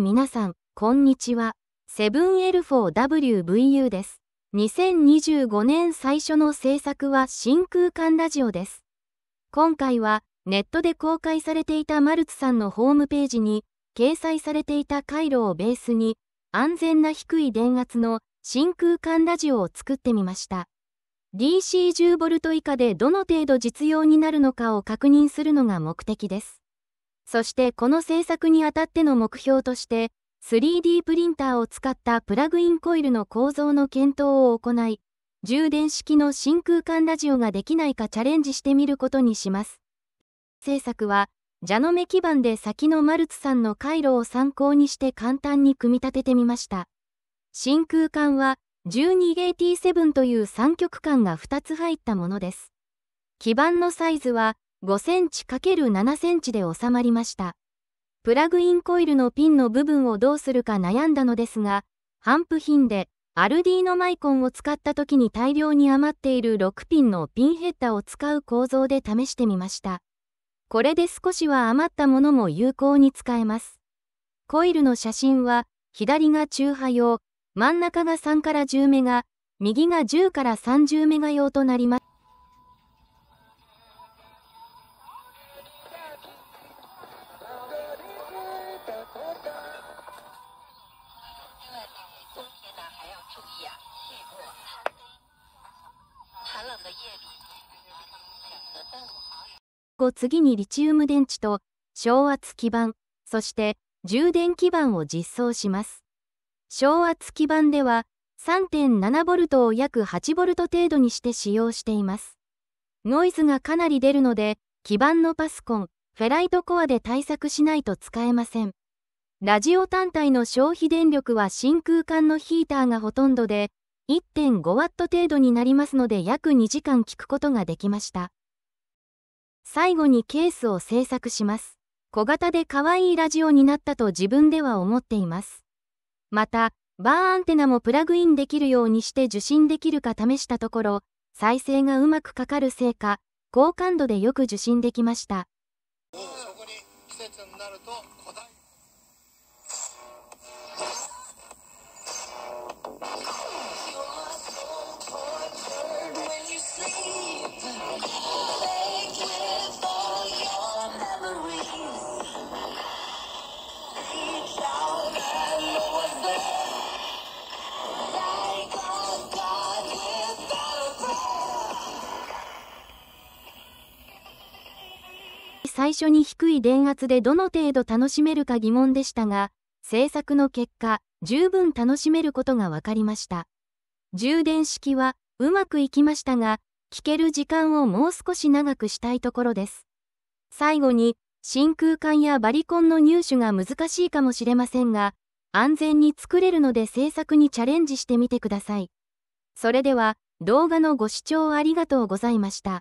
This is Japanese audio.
皆さん、こんにちは。セブンォー w v u です。2025年最初の制作は真空管ラジオです。今回は、ネットで公開されていたマルツさんのホームページに、掲載されていた回路をベースに、安全な低い電圧の真空管ラジオを作ってみました。DC10V 以下でどの程度実用になるのかを確認するのが目的です。そしてこの制作にあたっての目標として、3D プリンターを使ったプラグインコイルの構造の検討を行い、充電式の真空管ラジオができないかチャレンジしてみることにします。制作は、ジャノメ基板で先のマルツさんの回路を参考にして簡単に組み立ててみました。真空管は 12AT7 という3極管が2つ入ったものです。基板のサイズは5センチ ×7 センチで収まりました。プラグインコイルのピンの部分をどうするか悩んだのですが、販布品でアルディのマイコンを使った時に大量に余っている6ピンのピンヘッダを使う構造で試してみました。これで少しは余ったものも有効に使えます。コイルの写真は、左が中波用、真ん中が3から10メガ、右が10から30メガ用となります。这呀、啊，过寒冷的夜里。次にリチウム電池と昇圧基板そして充電基板を実装します昇圧基板では 3.7V を約 8V 程度にして使用していますノイズがかなり出るので基板のパスコンフェライトコアで対策しないと使えませんラジオ単体の消費電力は真空管のヒーターがほとんどで、1.5ワット程度になりますので約2時間聞くことができました。最後にケースを製作します。小型で可愛いラジオになったと自分では思っています。また、バーアンテナもプラグインできるようにして受信できるか試したところ、再生がうまくかかるせいか、高感度でよく受信できました。最初に低い電圧でどの程度楽しめるか疑問でしたが、制作の結果、十分楽しめることが分かりました。充電式はうまくいきましたが、聴ける時間をもう少し長くしたいところです。最後に、真空管やバリコンの入手が難しいかもしれませんが、安全に作れるので制作にチャレンジしてみてください。それでは動画のご視聴ありがとうございました。